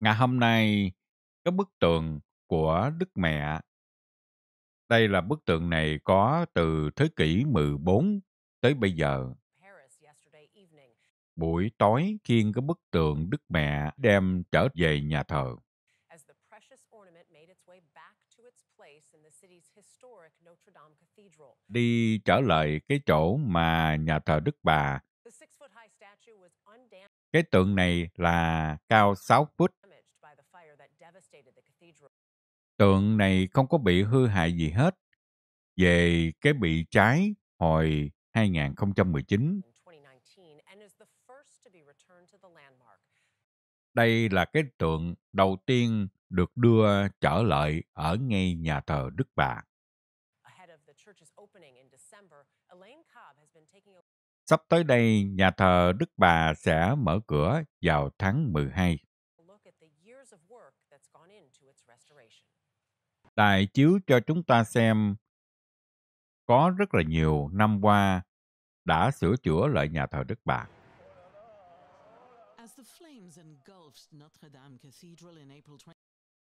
Ngày hôm nay, có bức tượng của Đức Mẹ. Đây là bức tượng này có từ thế kỷ 14 tới bây giờ. Buổi tối khiêng cái bức tượng Đức Mẹ đem trở về nhà thờ. Đi trở lại cái chỗ mà nhà thờ Đức Bà cái tượng này là cao 6 foot. Tượng này không có bị hư hại gì hết. Về cái bị cháy hồi 2019. Đây là cái tượng đầu tiên được đưa trở lại ở ngay nhà thờ Đức Bà. Sắp tới đây, nhà thờ Đức Bà sẽ mở cửa vào tháng 12. Đại chiếu cho chúng ta xem có rất là nhiều năm qua đã sửa chữa lại nhà thờ Đức Bà.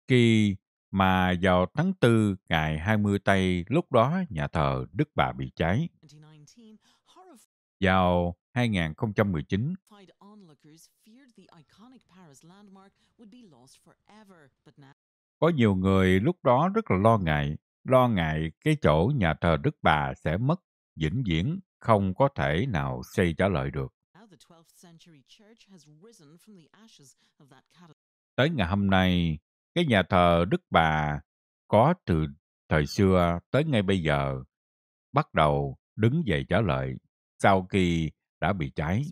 Khi mà vào tháng 4 ngày 20 Tây, lúc đó nhà thờ Đức Bà bị cháy vào 2019. Có nhiều người lúc đó rất là lo ngại, lo ngại cái chỗ nhà thờ Đức Bà sẽ mất, vĩnh viễn không có thể nào xây trả lời được. Tới ngày hôm nay, cái nhà thờ Đức Bà có từ thời xưa tới ngay bây giờ bắt đầu đứng dậy trả lời sau khi đã bị cháy.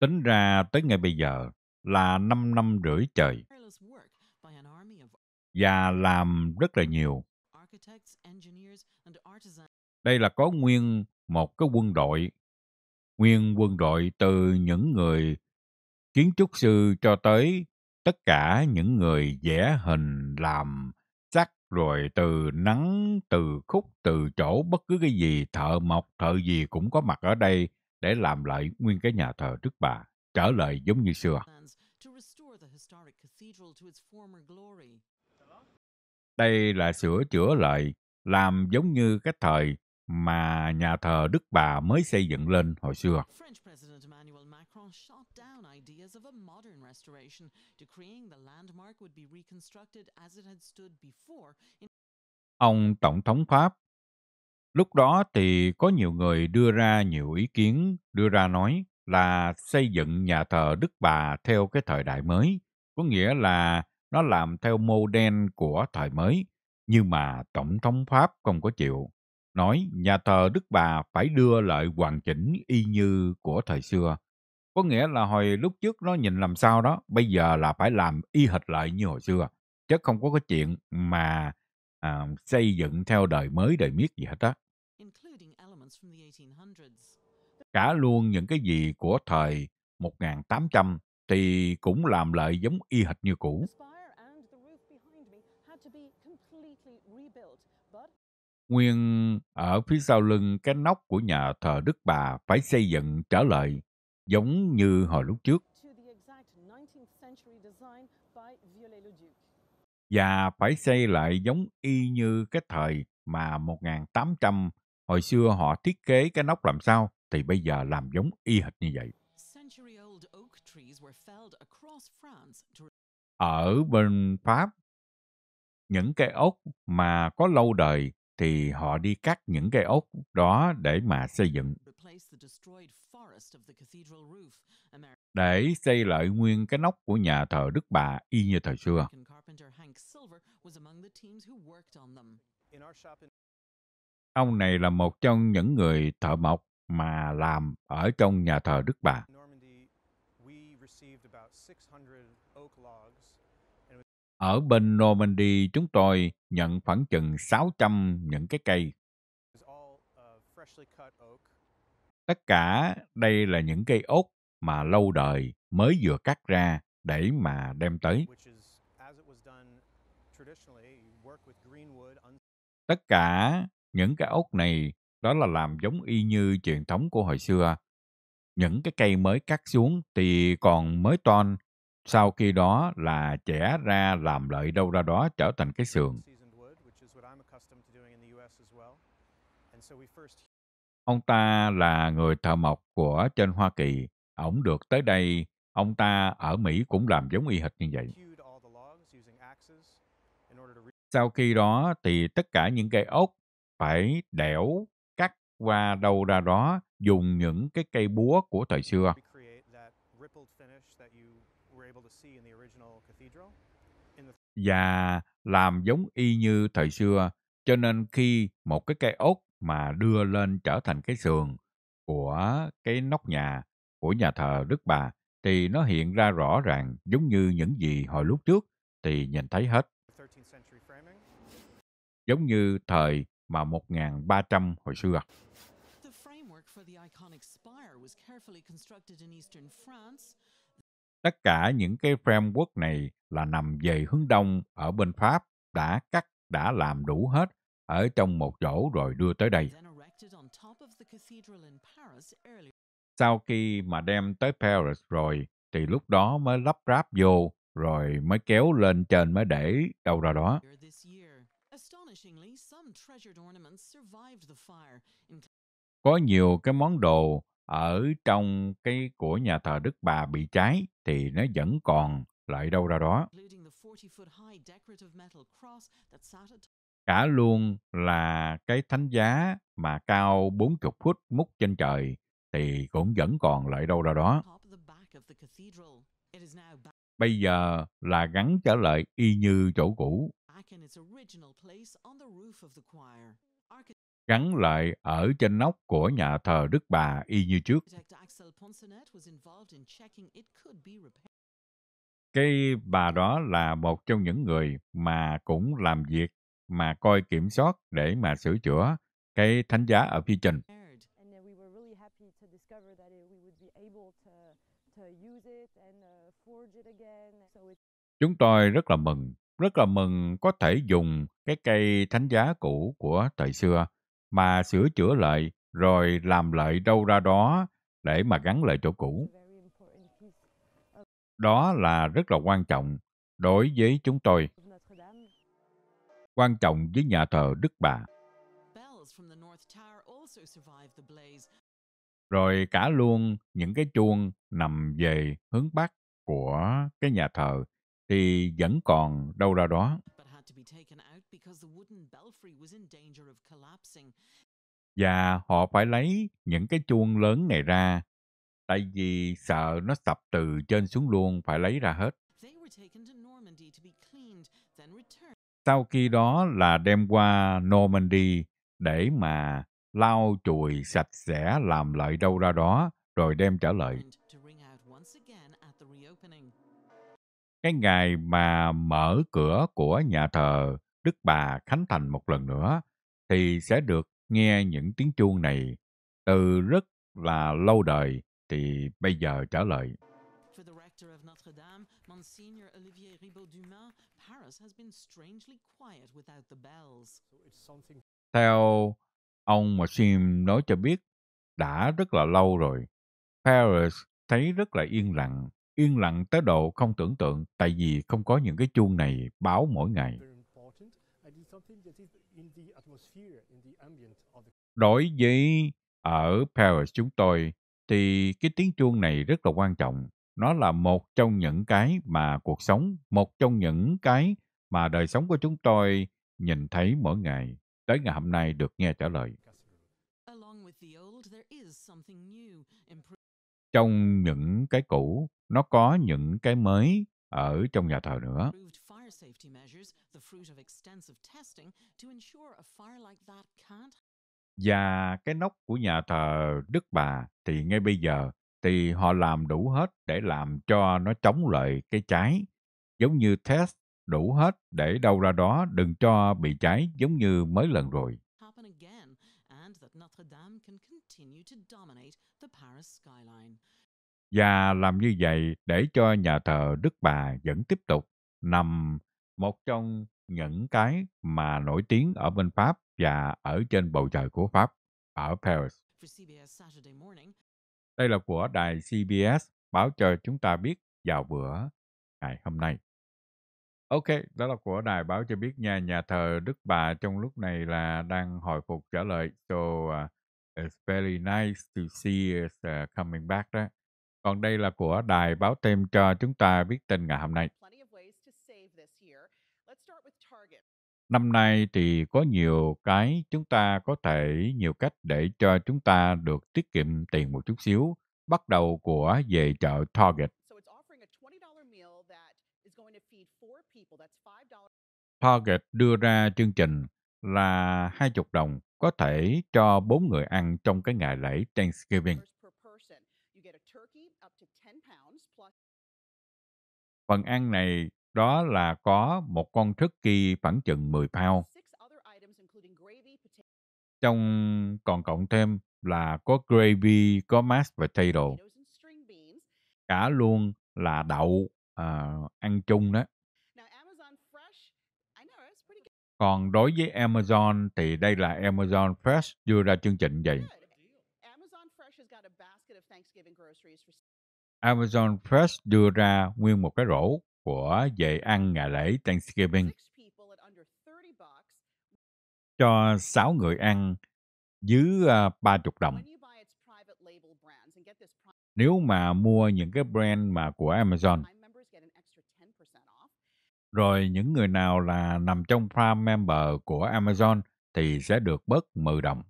Tính ra tới ngày bây giờ là 5 năm rưỡi trời và làm rất là nhiều. Đây là có nguyên một cái quân đội, nguyên quân đội từ những người kiến trúc sư cho tới tất cả những người vẽ hình làm rồi từ nắng, từ khúc, từ chỗ, bất cứ cái gì, thợ mộc, thợ gì cũng có mặt ở đây để làm lại nguyên cái nhà thờ trước bà, trở lại giống như xưa. Đây là sửa chữa lại, làm giống như cái thời mà nhà thờ Đức Bà mới xây dựng lên hồi xưa ideas of a modern restoration, decreeing the landmark would be reconstructed as it had stood before. In... Ông Tổng thống Pháp Lúc đó thì có nhiều người đưa ra nhiều ý kiến, đưa ra nói là xây dựng nhà thờ Đức Bà theo cái thời đại mới, có nghĩa là nó làm theo mô đen của thời mới. Nhưng mà Tổng thống Pháp không có chịu, nói nhà thờ Đức Bà phải đưa lại hoàn chỉnh y như của thời xưa. Có nghĩa là hồi lúc trước nó nhìn làm sao đó, bây giờ là phải làm y hệt lại như hồi xưa. Chứ không có cái chuyện mà à, xây dựng theo đời mới đời miết gì hết đó. Cả luôn những cái gì của thời 1800 thì cũng làm lại giống y hệt như cũ. Nguyên ở phía sau lưng cái nóc của nhà thờ Đức Bà phải xây dựng trở lại giống như hồi lúc trước. Và phải xây lại giống y như cái thời mà 1800 hồi xưa họ thiết kế cái nóc làm sao thì bây giờ làm giống y hệt như vậy. Ở bên Pháp, những cây ốc mà có lâu đời thì họ đi cắt những cây ốc đó để mà xây dựng để xây lại nguyên cái nóc của nhà thờ Đức Bà y như thời xưa. Ông này là một trong những người thợ mộc mà làm ở trong nhà thờ Đức Bà. Ở bên Normandy, chúng tôi nhận khoảng chừng 600 những cái cây. tất cả đây là những cây ốt mà lâu đời mới vừa cắt ra để mà đem tới. Tất cả những cái ốt này đó là làm giống y như truyền thống của hồi xưa. Những cái cây mới cắt xuống thì còn mới toan sau khi đó là chẻ ra làm lợi đâu ra đó trở thành cái sườn. Ông ta là người thợ mộc của trên Hoa Kỳ. Ông được tới đây, ông ta ở Mỹ cũng làm giống y hệt như vậy. Sau khi đó thì tất cả những cây ốc phải đẽo, cắt qua đâu ra đó dùng những cái cây búa của thời xưa. Và làm giống y như thời xưa, cho nên khi một cái cây ốc mà đưa lên trở thành cái sườn của cái nóc nhà của nhà thờ Đức Bà thì nó hiện ra rõ ràng giống như những gì hồi lúc trước thì nhìn thấy hết. Giống như thời mà 1300 hồi xưa. Tất cả những cái framework này là nằm về hướng đông ở bên Pháp đã cắt đã làm đủ hết ở trong một chỗ rồi đưa tới đây. Sau khi mà đem tới Paris rồi, thì lúc đó mới lắp ráp vô, rồi mới kéo lên trên mới để đâu ra đó. Có nhiều cái món đồ ở trong cái của nhà thờ Đức Bà bị cháy thì nó vẫn còn lại đâu ra đó cả luôn là cái thánh giá mà cao 40 phút múc trên trời thì cũng vẫn còn lại đâu ra đó. Bây giờ là gắn trở lại y như chỗ cũ. Gắn lại ở trên nóc của nhà thờ Đức Bà y như trước. Cái bà đó là một trong những người mà cũng làm việc mà coi kiểm soát để mà sửa chữa cái thánh giá ở phi trình. Uh, chúng tôi rất là mừng, rất là mừng có thể dùng cái cây thánh giá cũ của thời xưa mà sửa chữa lại rồi làm lại đâu ra đó để mà gắn lại chỗ cũ. Đó là rất là quan trọng đối với chúng tôi quan trọng với nhà thờ Đức Bà. Rồi cả luôn những cái chuông nằm về hướng Bắc của cái nhà thờ thì vẫn còn đâu ra đó. Và họ phải lấy những cái chuông lớn này ra tại vì sợ nó sập từ trên xuống luôn phải lấy ra hết. Sau khi đó là đem qua Normandy để mà lau chùi sạch sẽ làm lợi đâu ra đó rồi đem trở lại. Cái ngày mà mở cửa của nhà thờ Đức Bà Khánh Thành một lần nữa thì sẽ được nghe những tiếng chuông này từ rất là lâu đời thì bây giờ trở lại. Theo ông mà Sim nói cho biết, đã rất là lâu rồi. Paris thấy rất là yên lặng, yên lặng tới độ không tưởng tượng tại vì không có những cái chuông này báo mỗi ngày. Đối với ở Paris chúng tôi thì cái tiếng chuông này rất là quan trọng nó là một trong những cái mà cuộc sống một trong những cái mà đời sống của chúng tôi nhìn thấy mỗi ngày tới ngày hôm nay được nghe trả lời trong những cái cũ nó có những cái mới ở trong nhà thờ nữa và cái nóc của nhà thờ đức bà thì ngay bây giờ thì họ làm đủ hết để làm cho nó chống lại cái cháy. Giống như test đủ hết để đâu ra đó đừng cho bị cháy giống như mới lần rồi. Và làm như vậy để cho nhà thờ Đức Bà vẫn tiếp tục nằm một trong những cái mà nổi tiếng ở bên Pháp và ở trên bầu trời của Pháp, ở Paris. Đây là của đài CBS, báo cho chúng ta biết vào bữa ngày hôm nay. Ok, đó là của đài báo cho biết nhà nhà thờ Đức Bà trong lúc này là đang hồi phục trở lại. So uh, it's very nice to see us uh, coming back đó. Còn đây là của đài báo thêm cho chúng ta biết tin ngày hôm nay. Năm nay thì có nhiều cái chúng ta có thể nhiều cách để cho chúng ta được tiết kiệm tiền một chút xíu, bắt đầu của về chợ Target. Target đưa ra chương trình là 20 đồng có thể cho 4 người ăn trong cái ngày lễ Thanksgiving. Phần ăn này đó là có một con kỳ khoảng chừng 10 pound. Trong còn cộng thêm là có gravy, có mashed potato, cả luôn là đậu à, ăn chung đó. Còn đối với Amazon thì đây là Amazon Fresh đưa ra chương trình vậy. Amazon Fresh đưa ra nguyên một cái rổ của dạy ăn ngày lễ Thanksgiving cho 6 người ăn dưới 30 ờ, đồng. Nếu mà mua những cái brand mà của Amazon, rồi những người nào là nằm trong Prime Member của Amazon thì sẽ được bớt 10 đồng.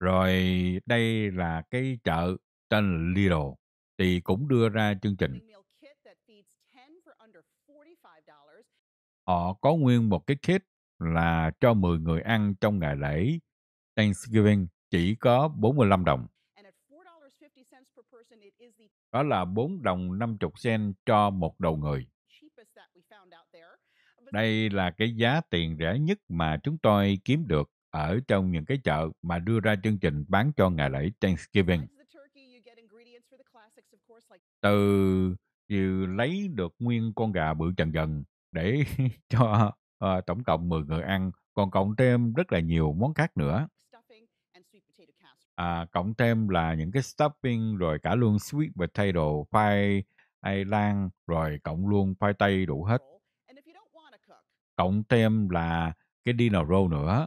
Rồi đây là cái chợ tên Lidl thì cũng đưa ra chương trình họ có nguyên một cái kit là cho 10 người ăn trong ngày lễ Thanksgiving chỉ có 45 đồng. Đó là 4 đồng 50 sen cho một đầu người. Đây là cái giá tiền rẻ nhất mà chúng tôi kiếm được ở trong những cái chợ mà đưa ra chương trình bán cho ngày lễ Thanksgiving. Từ như lấy được nguyên con gà bự trần dần để cho uh, tổng cộng 10 người ăn. Còn cộng thêm rất là nhiều món khác nữa. À, cộng thêm là những cái stuffing rồi cả luôn sweet potato, khoai ai lan rồi cộng luôn khoai tây đủ hết. Cộng thêm là cái dinner roll nữa.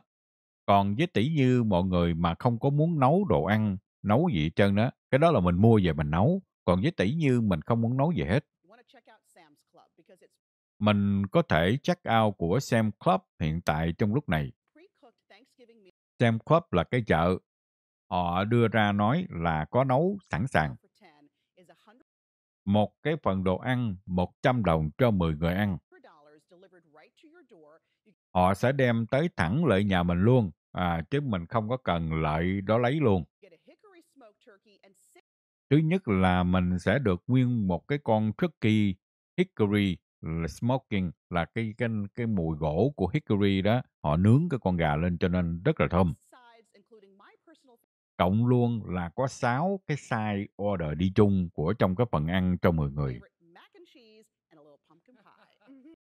Còn với tỷ như mọi người mà không có muốn nấu đồ ăn, nấu gì hết trơn đó, cái đó là mình mua về mình nấu. Còn với tỷ như mình không muốn nấu gì hết, mình có thể check out của Sam Club hiện tại trong lúc này. Sam Club là cái chợ. Họ đưa ra nói là có nấu sẵn sàng. Một cái phần đồ ăn 100 đồng cho 10 người ăn. Họ sẽ đem tới thẳng lại nhà mình luôn, à, chứ mình không có cần lại đó lấy luôn. Thứ nhất là mình sẽ được nguyên một cái con turkey hickory smoking là cái cái cái mùi gỗ của hickory đó họ nướng cái con gà lên cho nên rất là thơm cộng luôn là có 6 cái size order đi chung của trong cái phần ăn cho 10 người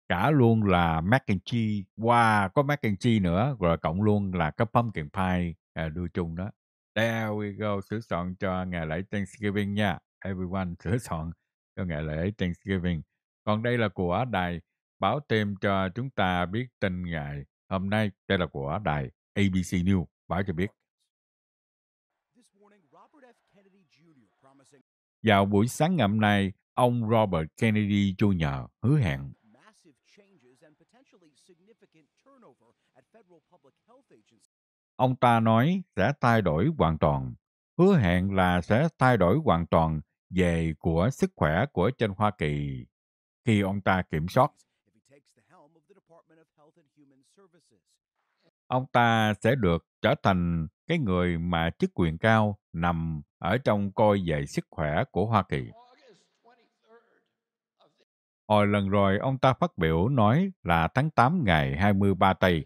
cả luôn là mac and cheese wow có mac and cheese nữa rồi cộng luôn là cái pumpkin pie à, đưa chung đó there we go sửa soạn cho ngày lễ Thanksgiving nha everyone sửa soạn cho ngày lễ Thanksgiving còn đây là của đài báo thêm cho chúng ta biết tin ngày hôm nay. Đây là của đài ABC News báo cho biết. Vào buổi sáng ngày hôm nay, ông Robert Kennedy Jr. hứa hẹn Ông ta nói sẽ thay đổi hoàn toàn, hứa hẹn là sẽ thay đổi hoàn toàn về của sức khỏe của trên Hoa Kỳ khi ông ta kiểm soát. Ông ta sẽ được trở thành cái người mà chức quyền cao nằm ở trong coi về sức khỏe của Hoa Kỳ. Hồi lần rồi ông ta phát biểu nói là tháng 8 ngày 23 Tây.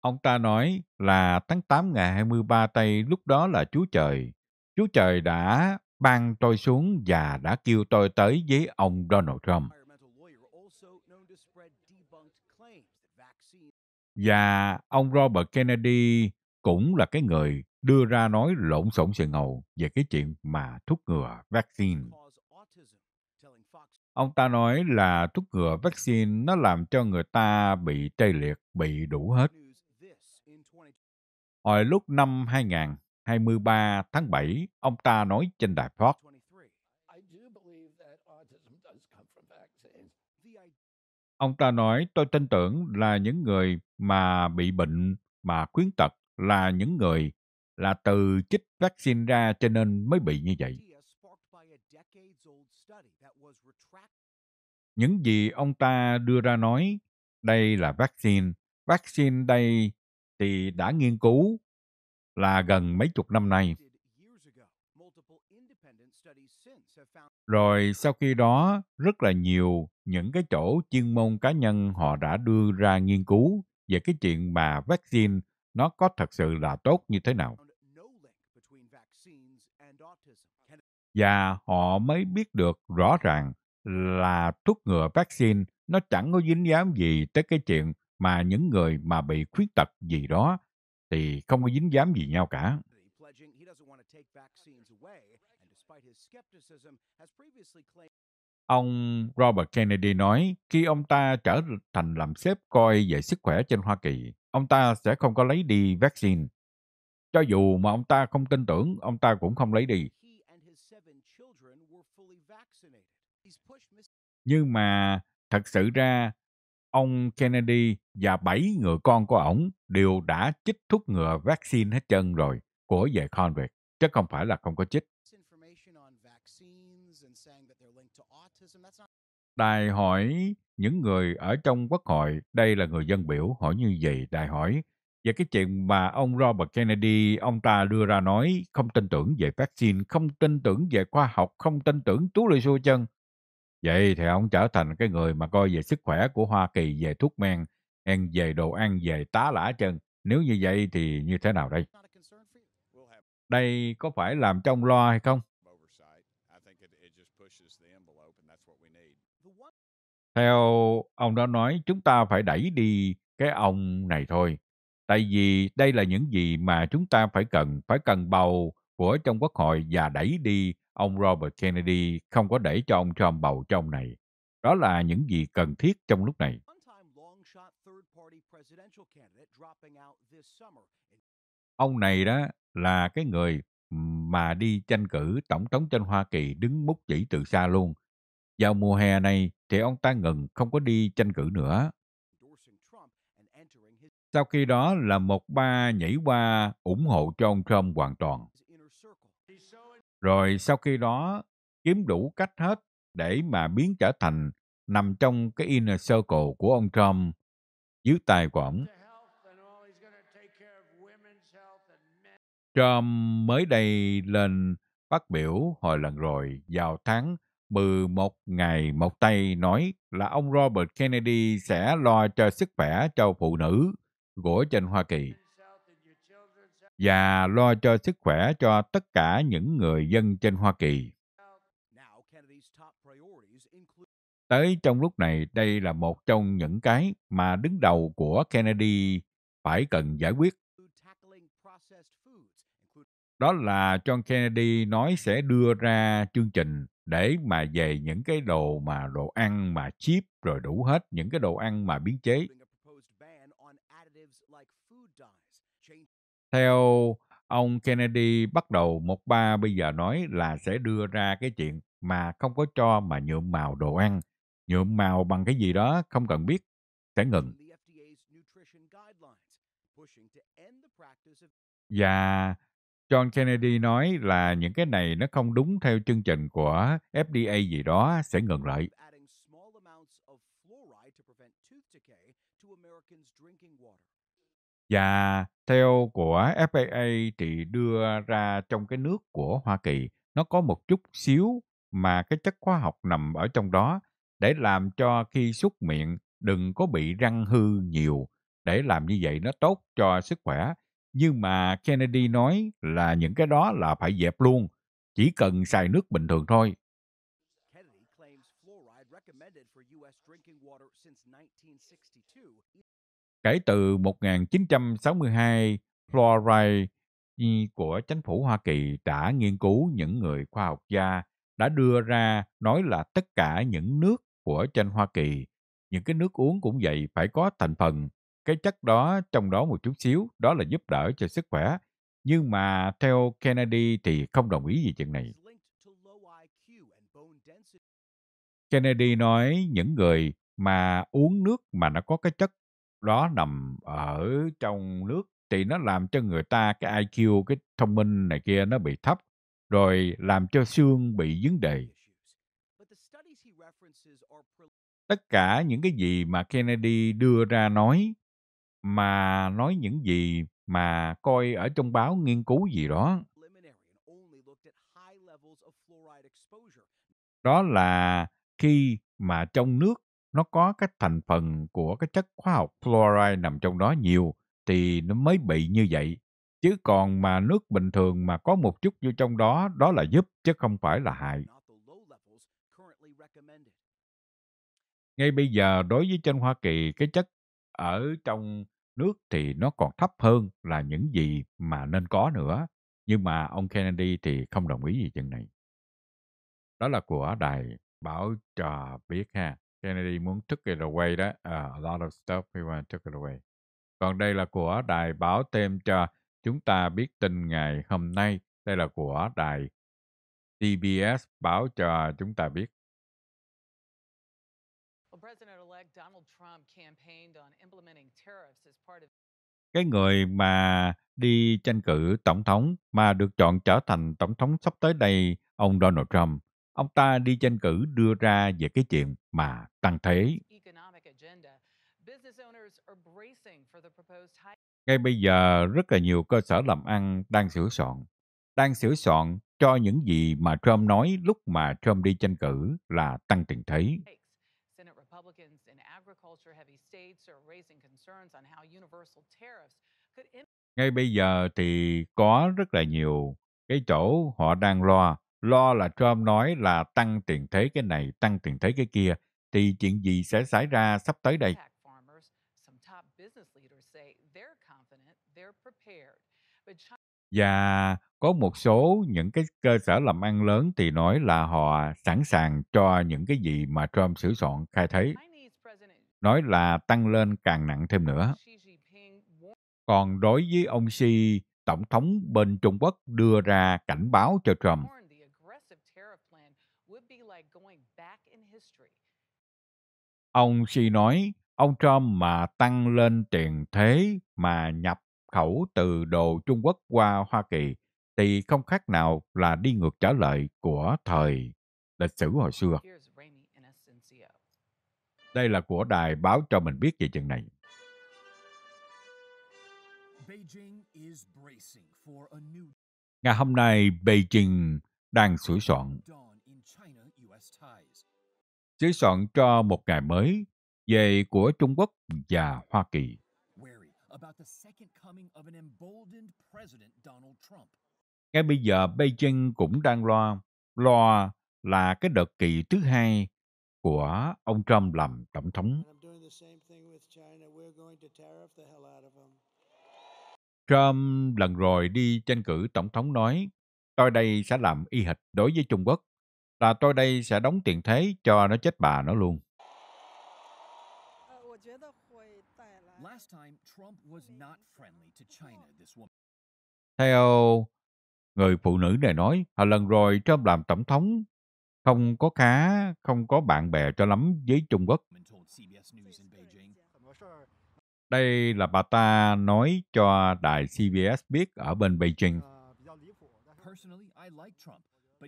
Ông ta nói là tháng 8 ngày 23 Tây lúc đó là Chúa Trời. Chúa Trời đã ban tôi xuống và đã kêu tôi tới với ông Donald Trump. Và ông Robert Kennedy cũng là cái người đưa ra nói lộn xộn sự ngầu về cái chuyện mà thuốc ngừa vaccine. Ông ta nói là thuốc ngừa vaccine nó làm cho người ta bị tê liệt, bị đủ hết. Hồi lúc năm 2000, 23 tháng 7, ông ta nói trên đài Fox. Ông ta nói tôi tin tưởng là những người mà bị bệnh mà khuyến tật là những người là từ chích vaccine ra cho nên mới bị như vậy. Những gì ông ta đưa ra nói, đây là vaccine. Vaccine đây thì đã nghiên cứu là gần mấy chục năm nay. Rồi sau khi đó, rất là nhiều những cái chỗ chuyên môn cá nhân họ đã đưa ra nghiên cứu về cái chuyện mà vaccine nó có thật sự là tốt như thế nào. Và họ mới biết được rõ ràng là thuốc ngừa vaccine nó chẳng có dính dáng gì tới cái chuyện mà những người mà bị khuyết tật gì đó thì không có dính dáng gì nhau cả. Ông Robert Kennedy nói khi ông ta trở thành làm sếp coi về sức khỏe trên Hoa Kỳ, ông ta sẽ không có lấy đi vaccine. Cho dù mà ông ta không tin tưởng, ông ta cũng không lấy đi. Nhưng mà thật sự ra ông Kennedy và bảy người con của ổng đều đã chích thuốc ngừa vaccine hết chân rồi của về con về, chứ không phải là không có chích. Đài hỏi những người ở trong quốc hội, đây là người dân biểu, hỏi như vậy. Đài hỏi về cái chuyện mà ông Robert Kennedy, ông ta đưa ra nói không tin tưởng về vaccine, không tin tưởng về khoa học, không tin tưởng tú lê xô chân. Vậy thì ông trở thành cái người mà coi về sức khỏe của Hoa Kỳ, về thuốc men, ăn về đồ ăn, về tá lả chân. Nếu như vậy thì như thế nào đây? Đây có phải làm trong lo hay không? Theo ông đã nói, chúng ta phải đẩy đi cái ông này thôi. Tại vì đây là những gì mà chúng ta phải cần, phải cần bầu của trong quốc hội và đẩy đi ông Robert Kennedy không có để cho ông Trump bầu trong này. Đó là những gì cần thiết trong lúc này. Ông này đó là cái người mà đi tranh cử tổng thống trên Hoa Kỳ đứng múc chỉ từ xa luôn. Vào mùa hè này thì ông ta ngừng không có đi tranh cử nữa. Sau khi đó là một ba nhảy qua ủng hộ cho ông Trump hoàn toàn. Rồi sau khi đó kiếm đủ cách hết để mà biến trở thành nằm trong cái inner circle của ông Trump dưới tài của ông. Trump mới đây lên phát biểu hồi lần rồi vào tháng 11 ngày một tay nói là ông Robert Kennedy sẽ lo cho sức khỏe cho phụ nữ của trên Hoa Kỳ và lo cho sức khỏe cho tất cả những người dân trên Hoa Kỳ. Tới trong lúc này, đây là một trong những cái mà đứng đầu của Kennedy phải cần giải quyết. Đó là John Kennedy nói sẽ đưa ra chương trình để mà về những cái đồ mà đồ ăn mà chip rồi đủ hết những cái đồ ăn mà biến chế Theo ông Kennedy bắt đầu một ba bây giờ nói là sẽ đưa ra cái chuyện mà không có cho mà nhuộm màu đồ ăn, nhuộm màu bằng cái gì đó không cần biết sẽ ngừng. Và John Kennedy nói là những cái này nó không đúng theo chương trình của FDA gì đó sẽ ngừng lại. Và theo của FAA thì đưa ra trong cái nước của Hoa Kỳ nó có một chút xíu mà cái chất hóa học nằm ở trong đó để làm cho khi xúc miệng đừng có bị răng hư nhiều để làm như vậy nó tốt cho sức khỏe nhưng mà Kennedy nói là những cái đó là phải dẹp luôn chỉ cần xài nước bình thường thôi kể từ 1962, Fluoride của chính phủ Hoa Kỳ đã nghiên cứu những người khoa học gia đã đưa ra nói là tất cả những nước của trên Hoa Kỳ, những cái nước uống cũng vậy phải có thành phần cái chất đó trong đó một chút xíu đó là giúp đỡ cho sức khỏe. Nhưng mà theo Kennedy thì không đồng ý gì chuyện này. Kennedy nói những người mà uống nước mà nó có cái chất đó nằm ở trong nước thì nó làm cho người ta cái IQ, cái thông minh này kia nó bị thấp, rồi làm cho xương bị vấn đề. Tất cả những cái gì mà Kennedy đưa ra nói, mà nói những gì mà coi ở trong báo nghiên cứu gì đó, đó là khi mà trong nước nó có cái thành phần của cái chất khoa học fluoride nằm trong đó nhiều thì nó mới bị như vậy. Chứ còn mà nước bình thường mà có một chút vô trong đó, đó là giúp chứ không phải là hại. Ngay bây giờ đối với trên Hoa Kỳ, cái chất ở trong nước thì nó còn thấp hơn là những gì mà nên có nữa. Nhưng mà ông Kennedy thì không đồng ý gì chừng này. Đó là của đài báo trò biết ha. Kennedy muốn took it away đó. Uh, a lot of stuff he wanted took it away. Còn đây là của đài báo thêm cho chúng ta biết tin ngày hôm nay. Đây là của đài CBS báo cho chúng ta biết. Cái người mà đi tranh cử tổng thống mà được chọn trở thành tổng thống sắp tới đây, ông Donald Trump, ông ta đi tranh cử đưa ra về cái chuyện mà tăng thế. Ngay bây giờ, rất là nhiều cơ sở làm ăn đang sửa soạn. Đang sửa soạn cho những gì mà Trump nói lúc mà Trump đi tranh cử là tăng tiền thế. Ngay bây giờ thì có rất là nhiều cái chỗ họ đang lo lo là Trump nói là tăng tiền thế cái này, tăng tiền thế cái kia, thì chuyện gì sẽ xảy ra sắp tới đây? Và có một số những cái cơ sở làm ăn lớn thì nói là họ sẵn sàng cho những cái gì mà Trump sửa soạn khai thấy Nói là tăng lên càng nặng thêm nữa. Còn đối với ông Xi, Tổng thống bên Trung Quốc đưa ra cảnh báo cho Trump Ông Xi nói, ông Trump mà tăng lên tiền thế mà nhập khẩu từ đồ Trung Quốc qua Hoa Kỳ thì không khác nào là đi ngược trở lại của thời lịch sử hồi xưa. Đây là của đài báo cho mình biết về chuyện này. Ngày hôm nay, Beijing đang sửa soạn sứ soạn cho một ngày mới về của Trung Quốc và Hoa Kỳ. Ngay bây giờ, Beijing cũng đang lo, lo là cái đợt kỳ thứ hai của ông Trump làm tổng thống. Trump lần rồi đi tranh cử tổng thống nói, tôi đây sẽ làm y hệt đối với Trung Quốc là tôi đây sẽ đóng tiền thế cho nó chết bà nó luôn. Ờ, Theo người phụ nữ này nói, lần rồi Trump làm tổng thống không có khá, không có bạn bè cho lắm với Trung Quốc. Đây là bà ta nói cho đài CBS biết ở bên Beijing. Ờ,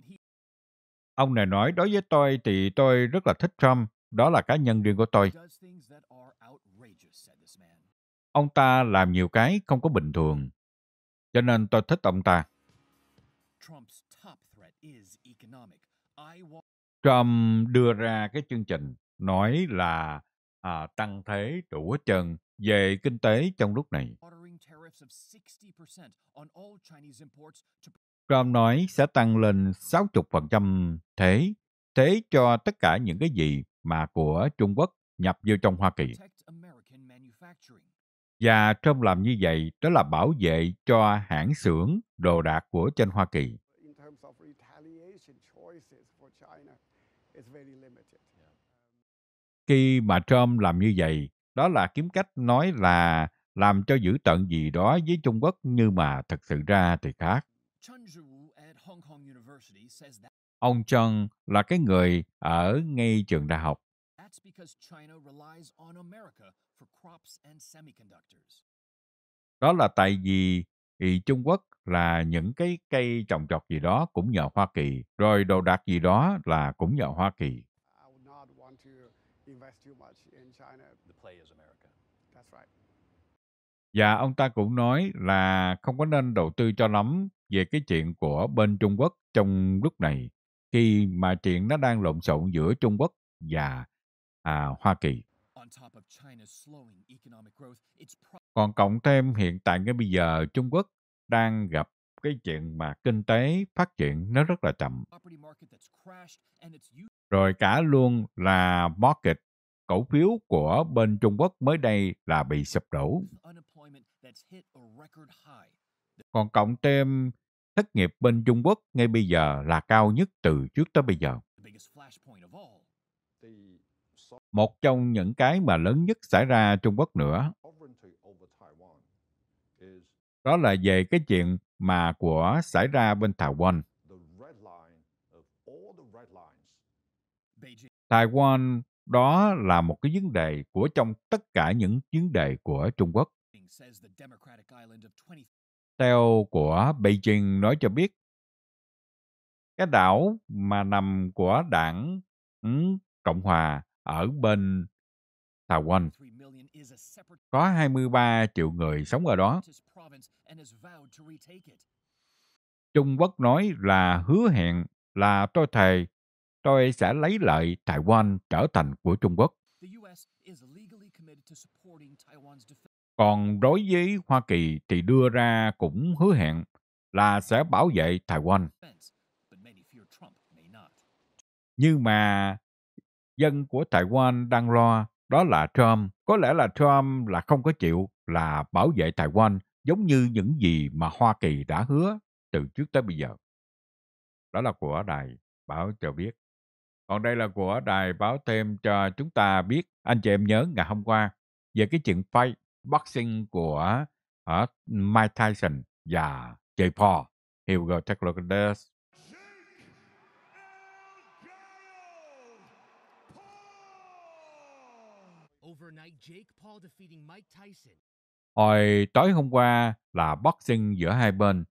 Ông này nói đối với tôi thì tôi rất là thích Trump, đó là cá nhân riêng của tôi. Ông ta làm nhiều cái không có bình thường, cho nên tôi thích ông ta. Trump đưa ra cái chương trình nói là à, tăng thế đủ hết trơn về kinh tế trong lúc này. Trump nói sẽ tăng lên 60% thế, thế cho tất cả những cái gì mà của Trung Quốc nhập vô trong Hoa Kỳ. Và Trump làm như vậy đó là bảo vệ cho hãng xưởng đồ đạc của trên Hoa Kỳ. Khi mà Trump làm như vậy, đó là kiếm cách nói là làm cho giữ tận gì đó với Trung Quốc nhưng mà thật sự ra thì khác. Ông Trân là cái người ở ngay trường đại học. Đó là tại vì thì Trung Quốc là những cái cây trồng trọt gì đó cũng nhờ Hoa Kỳ, rồi đồ đạc gì đó là cũng nhờ Hoa Kỳ. Và dạ, ông ta cũng nói là không có nên đầu tư cho lắm về cái chuyện của bên Trung Quốc trong lúc này khi mà chuyện nó đang lộn xộn giữa Trung Quốc và à, Hoa Kỳ. Còn cộng thêm hiện tại cái bây giờ Trung Quốc đang gặp cái chuyện mà kinh tế phát triển nó rất là chậm. Rồi cả luôn là market cổ phiếu của bên Trung Quốc mới đây là bị sụp đổ. Còn cộng thêm thất nghiệp bên Trung Quốc ngay bây giờ là cao nhất từ trước tới bây giờ. Một trong những cái mà lớn nhất xảy ra Trung Quốc nữa đó là về cái chuyện mà của xảy ra bên Taiwan. Taiwan đó là một cái vấn đề của trong tất cả những vấn đề của Trung Quốc. Teo của Beijing nói cho biết, cái đảo mà nằm của đảng ừ, Cộng Hòa ở bên Taiwan có 23 triệu người sống ở đó. Trung Quốc nói là hứa hẹn là tôi thề tôi sẽ lấy lại Taiwan trở thành của Trung Quốc. Còn đối với Hoa Kỳ thì đưa ra cũng hứa hẹn là sẽ bảo vệ Taiwan. Nhưng mà dân của Taiwan đang lo đó là Trump. Có lẽ là Trump là không có chịu là bảo vệ Taiwan giống như những gì mà Hoa Kỳ đã hứa từ trước tới bây giờ. Đó là của đài báo cho biết. Còn đây là của đài báo thêm cho chúng ta biết, anh chị em nhớ ngày hôm qua về cái chuyện phay boxing của uh, Mike Tyson và Jay Paul. Here we go, take a look at this. Hồi tối hôm qua là boxing giữa hai bên.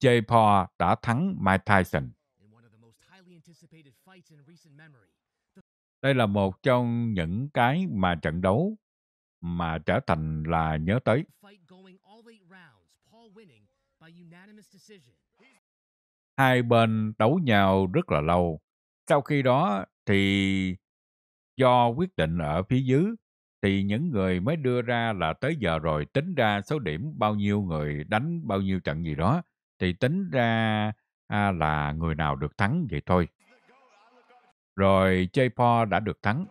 Jay Paul đã thắng Mike Tyson. Đây là một trong những cái mà trận đấu mà trở thành là nhớ tới. Hai bên đấu nhau rất là lâu. Sau khi đó thì do quyết định ở phía dưới thì những người mới đưa ra là tới giờ rồi tính ra số điểm bao nhiêu người đánh bao nhiêu trận gì đó thì tính ra à, là người nào được thắng vậy thôi. Rồi Jay Paul đã được thắng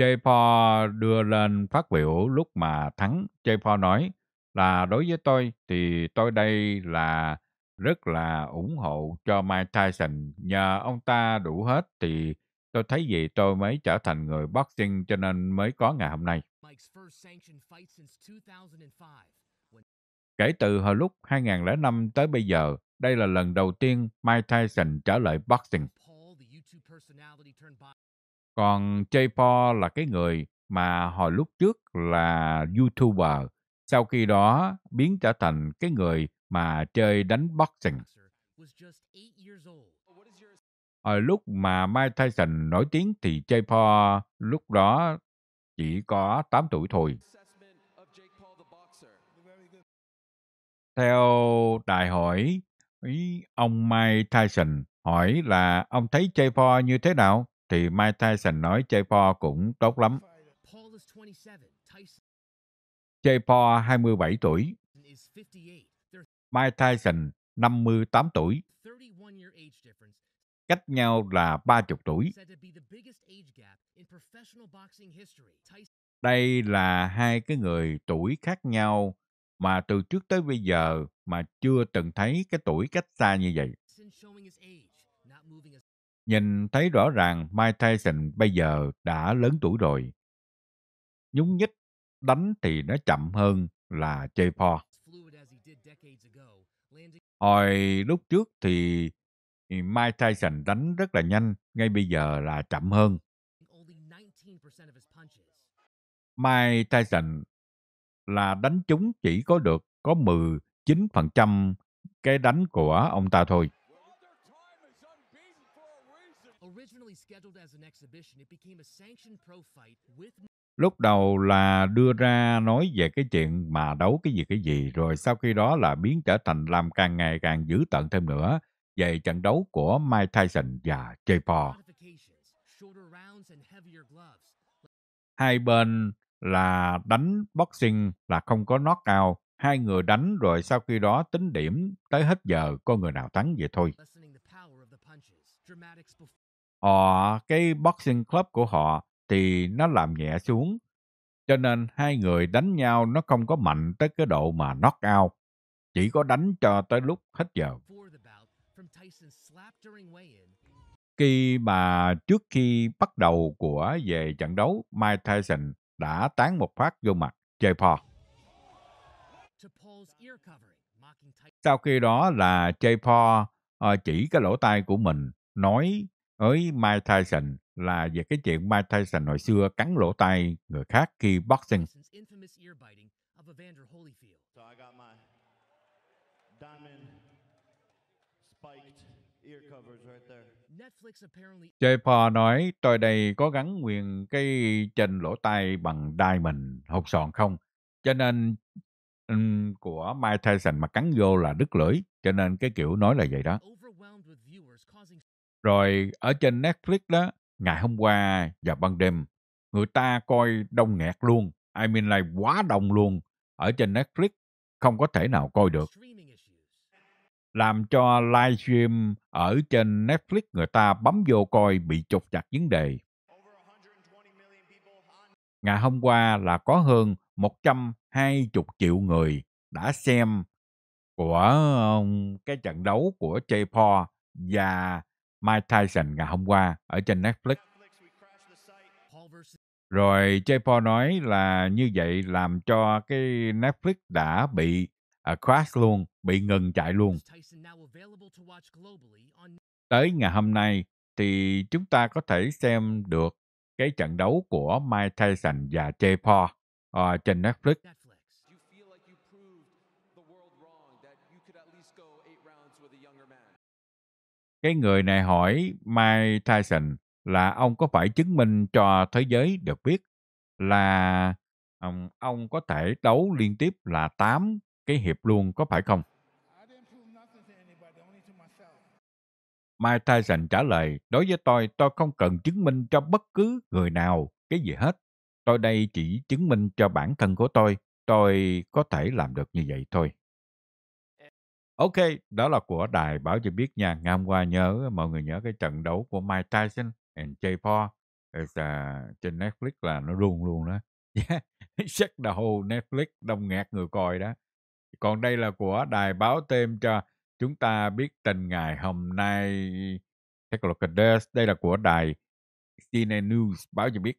Jay Paul đưa lên phát biểu lúc mà thắng. Jay Paul nói là đối với tôi thì tôi đây là rất là ủng hộ cho Mike Tyson. Nhờ ông ta đủ hết thì tôi thấy gì tôi mới trở thành người boxing cho nên mới có ngày hôm nay. Kể từ hồi lúc 2005 tới bây giờ, đây là lần đầu tiên Mike Tyson trở lại boxing. Còn Jay Paul là cái người mà hồi lúc trước là YouTuber, sau khi đó biến trở thành cái người mà chơi đánh boxing. Ở lúc mà Mike Tyson nổi tiếng thì Jay Paul lúc đó chỉ có 8 tuổi thôi. Theo đại hội, ý ông Mike Tyson hỏi là ông thấy Jay Paul như thế nào? thì Mike Tyson nói chơi po cũng tốt lắm. Jay Paul 27 tuổi, Mike Tyson 58 tuổi, cách nhau là 30 tuổi. Đây là hai cái người tuổi khác nhau mà từ trước tới bây giờ mà chưa từng thấy cái tuổi cách xa như vậy. Nhìn thấy rõ ràng Mike Tyson bây giờ đã lớn tuổi rồi. Nhúng nhích, đánh thì nó chậm hơn là chơi Paul. Hồi lúc trước thì Mike Tyson đánh rất là nhanh, ngay bây giờ là chậm hơn. Mike Tyson là đánh chúng chỉ có được có 19% cái đánh của ông ta thôi. lúc đầu là đưa ra nói về cái chuyện mà đấu cái gì cái gì rồi sau khi đó là biến trở thành làm càng ngày càng dữ tận thêm nữa về trận đấu của Mike Tyson và Jay Paul. Hai bên là đánh boxing là không có knockout, hai người đánh rồi sau khi đó tính điểm tới hết giờ có người nào thắng vậy thôi họ ờ, cái boxing club của họ thì nó làm nhẹ xuống cho nên hai người đánh nhau nó không có mạnh tới cái độ mà knock out chỉ có đánh cho tới lúc hết giờ khi mà trước khi bắt đầu của về trận đấu Mike Tyson đã tán một phát vô mặt Jay Paul sau khi đó là Jay Paul ờ, chỉ cái lỗ tai của mình nói với Mike Tyson là về cái chuyện Mike Tyson hồi xưa cắn lỗ tai người khác khi boxing. Jay Paul nói, tôi đây có gắn nguyên cái trên lỗ tai bằng diamond hột sọn không? Cho nên ừ, của Mike Tyson mà cắn vô là đứt lưỡi, cho nên cái kiểu nói là vậy đó. Rồi ở trên Netflix đó, ngày hôm qua và ban đêm, người ta coi đông nghẹt luôn. I mean là quá đông luôn. Ở trên Netflix không có thể nào coi được. Làm cho livestream ở trên Netflix người ta bấm vô coi bị trục chặt vấn đề. Ngày hôm qua là có hơn 120 triệu người đã xem của cái trận đấu của J-Paul và Mike Tyson ngày hôm qua ở trên Netflix. Rồi Jay Paul nói là như vậy làm cho cái Netflix đã bị uh, crash luôn, bị ngừng chạy luôn. Tới ngày hôm nay thì chúng ta có thể xem được cái trận đấu của Mike Tyson và Jay Paul uh, trên Netflix. Cái người này hỏi Mike Tyson là ông có phải chứng minh cho thế giới được biết là ông, có thể đấu liên tiếp là 8 cái hiệp luôn có phải không? Mike Tyson trả lời, đối với tôi, tôi không cần chứng minh cho bất cứ người nào cái gì hết. Tôi đây chỉ chứng minh cho bản thân của tôi, tôi có thể làm được như vậy thôi. Ok, đó là của đài báo cho biết nha. Ngày hôm qua nhớ, mọi người nhớ cái trận đấu của Mike Tyson and Jay Paul là trên Netflix là nó luôn luôn đó. Yeah. Check the whole Netflix đông nghẹt người coi đó. Còn đây là của đài báo thêm cho chúng ta biết tình ngày hôm nay. the Cadets. Đây là của đài CNN News báo cho biết.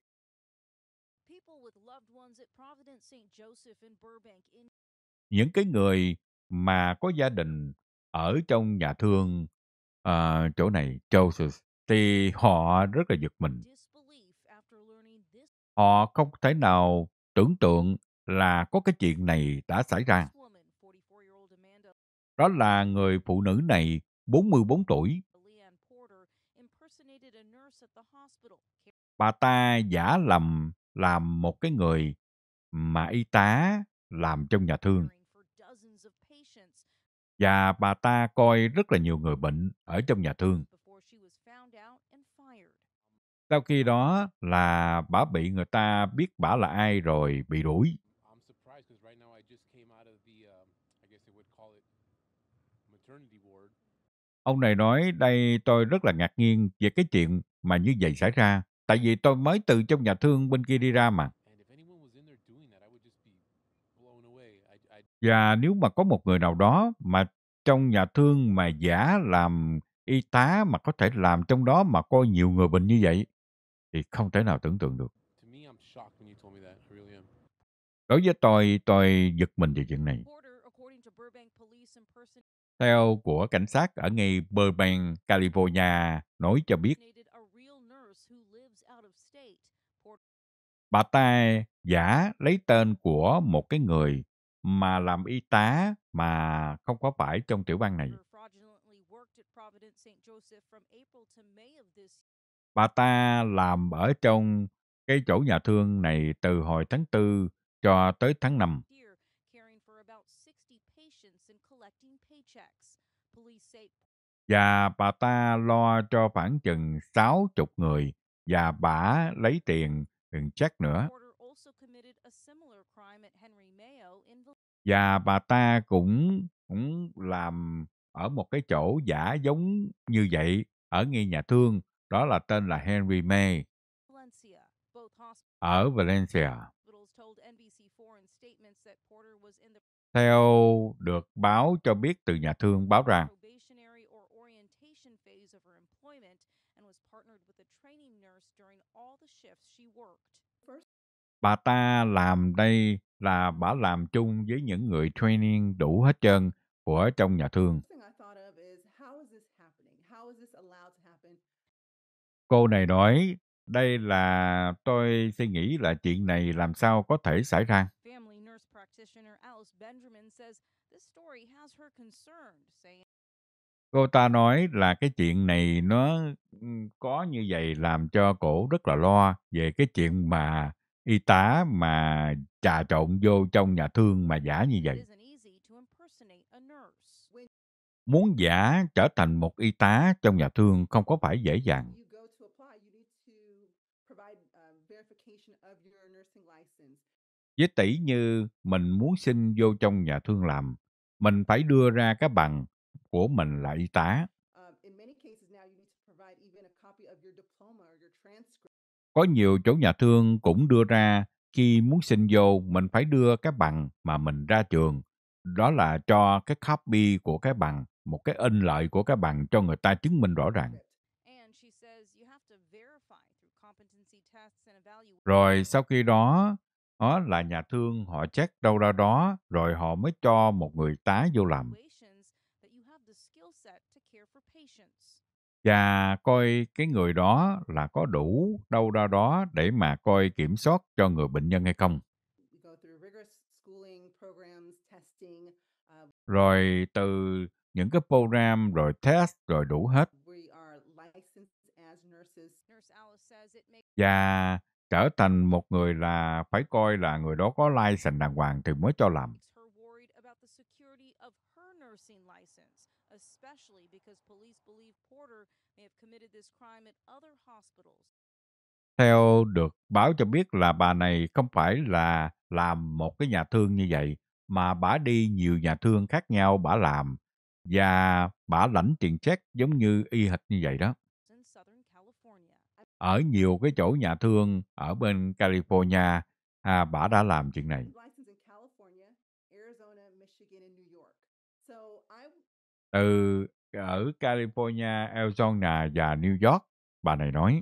Những cái người mà có gia đình ở trong nhà thương uh, chỗ này Joseph thì họ rất là giật mình. Họ không thể nào tưởng tượng là có cái chuyện này đã xảy ra. Đó là người phụ nữ này 44 tuổi. Bà ta giả lầm làm một cái người mà y tá làm trong nhà thương và bà ta coi rất là nhiều người bệnh ở trong nhà thương. Sau khi đó là bà bị người ta biết bà là ai rồi bị đuổi. Um, Ông này nói đây tôi rất là ngạc nhiên về cái chuyện mà như vậy xảy ra. Tại vì tôi mới từ trong nhà thương bên kia đi ra mà. Và nếu mà có một người nào đó mà trong nhà thương mà giả làm y tá mà có thể làm trong đó mà coi nhiều người bệnh như vậy thì không thể nào tưởng tượng được. Đối với tôi, tôi giật mình về chuyện này. Theo của cảnh sát ở ngay Burbank, California, nói cho biết bà Tai giả lấy tên của một cái người mà làm y tá mà không có phải trong tiểu bang này. Bà ta làm ở trong cái chỗ nhà thương này từ hồi tháng 4 cho tới tháng 5. Và bà ta lo cho khoảng chừng 60 người và bà lấy tiền tiền chắc nữa. và bà ta cũng cũng làm ở một cái chỗ giả giống như vậy ở ngay nhà thương đó là tên là Henry May ở Valencia. Theo được báo cho biết từ nhà thương báo rằng bà ta làm đây là bà làm chung với những người training đủ hết trơn của trong nhà thương. Cô này nói, đây là tôi suy nghĩ là chuyện này làm sao có thể xảy ra. Cô ta nói là cái chuyện này nó ừ, có như vậy làm cho cổ rất là lo về cái chuyện mà y tá mà trà trộn vô trong nhà thương mà giả như vậy. Muốn giả trở thành một y tá trong nhà thương không có phải dễ dàng. Um, Với tỷ như mình muốn xin vô trong nhà thương làm, mình phải đưa ra cái bằng của mình là y tá Có nhiều chỗ nhà thương cũng đưa ra khi muốn xin vô mình phải đưa cái bằng mà mình ra trường. Đó là cho cái copy của cái bằng, một cái in lợi của cái bằng cho người ta chứng minh rõ ràng. Rồi sau khi đó, đó là nhà thương họ check đâu ra đó, rồi họ mới cho một người tá vô làm. và coi cái người đó là có đủ đâu ra đó để mà coi kiểm soát cho người bệnh nhân hay không. Uh, rồi từ những cái program rồi test rồi đủ hết. Và trở thành một người là phải coi là người đó có license đàng hoàng thì mới cho làm. Theo được báo cho biết là bà này không phải là làm một cái nhà thương như vậy, mà bà đi nhiều nhà thương khác nhau bà làm, và bà lãnh tiền check giống như y hệt như vậy đó. Ở nhiều cái chỗ nhà thương ở bên California, à, bà đã làm chuyện này. Từ ở California, Arizona và New York, bà này nói.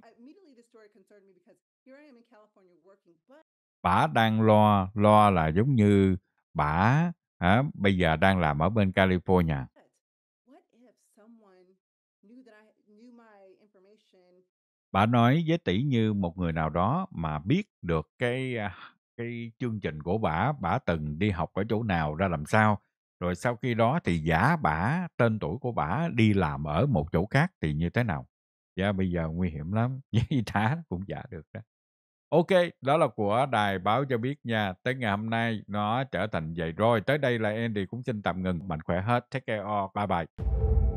Bà đang lo, lo là giống như bà à, bây giờ đang làm ở bên California. Bà nói với tỷ như một người nào đó mà biết được cái à, cái chương trình của bà, bà từng đi học ở chỗ nào ra làm sao rồi sau khi đó thì giả bả tên tuổi của bả đi làm ở một chỗ khác thì như thế nào dạ bây giờ nguy hiểm lắm giấy trả cũng giả được đó ok đó là của đài báo cho biết nha tới ngày hôm nay nó trở thành vậy rồi tới đây là Andy cũng xin tạm ngừng mạnh khỏe hết take care all bye bye